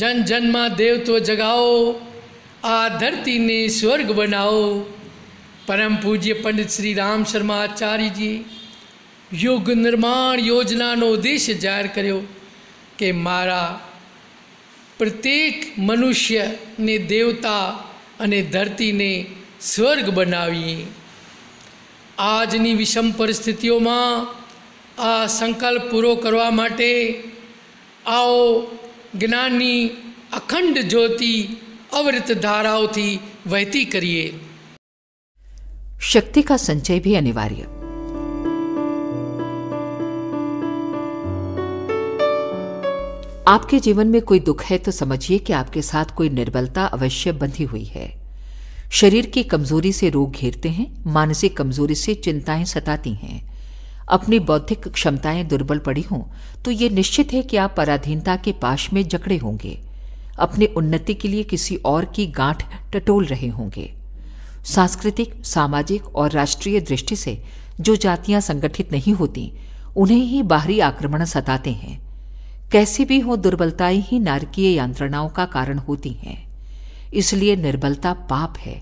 जन जन्मा देवत्व जगाओ आ धरती ने स्वर्ग बनाओ परम पूज्य पंडित श्री राम शर्मा आचार्य जी योग निर्माण योजना નો ઉદેશ્ય જાહેર કર્યો કે મારા প্রত্যেক મનુષ્ય ની દેવતા અને ધરતી ને સ્વર્ગ બનાવી આજ ની વિષમ પરિસ્થિતિઓ માં આ સંકલ્પ પૂરો કરવા માટે આવો ज्ञानी अखंड ज्योति अवृत धाराओं थी वहती करिए शक्ति का संचय भी अनिवार्य आपके जीवन में कोई दुख है तो समझिए कि आपके साथ कोई निर्बलता अवश्य बंधी हुई है शरीर की कमजोरी से रोग घेरते हैं मानसिक कमजोरी से चिंताएं सताती हैं अपनी बौद्धिक क्षमताएं दुर्बल पड़ी हों तो ये निश्चित है कि आप पराधीनता के पाश में जकड़े होंगे अपने उन्नति के लिए किसी और की गांठ टटोल रहे होंगे सांस्कृतिक सामाजिक और राष्ट्रीय दृष्टि से जो जातियां संगठित नहीं होती उन्हें ही बाहरी आक्रमण सताते हैं कैसी भी हो दुर्बलताएं ही नारकीय यांत्रणाओं का कारण होती हैं इसलिए निर्बलता पाप है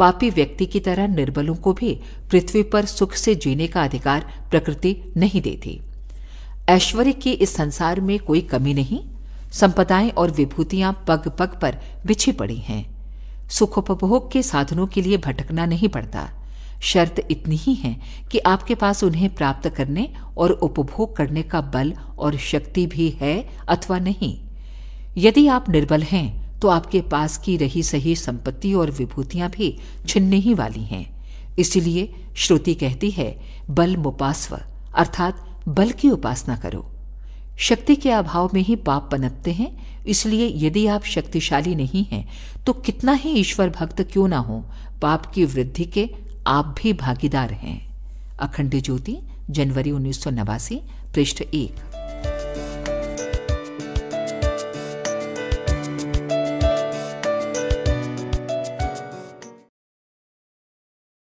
पापी व्यक्ति की तरह निर्बलों को भी पृथ्वी पर सुख से जीने का अधिकार प्रकृति नहीं देती ऐश्वर्य की इस संसार में कोई कमी नहीं संपदाएं और विभूतियां पग पग पर बिछी पड़ी हैं सुखोपभोग के साधनों के लिए भटकना नहीं पड़ता शर्त इतनी ही है कि आपके पास उन्हें प्राप्त करने और उपभोग करने का बल और शक्ति भी है अथवा नहीं यदि आप निर्बल हैं तो आपके पास की रही सही संपत्ति और विभूतियां भी छिनने ही वाली हैं इसलिए श्रुति कहती है बल मुपास्व अर्थात बल की उपासना करो शक्ति के अभाव में ही पाप पनपते हैं इसलिए यदि आप शक्तिशाली नहीं हैं तो कितना ही ईश्वर भक्त क्यों ना हो पाप की वृद्धि के आप भी भागीदार हैं अखंड ज्योति जनवरी उन्नीस सौ नवासी पृष्ठ एक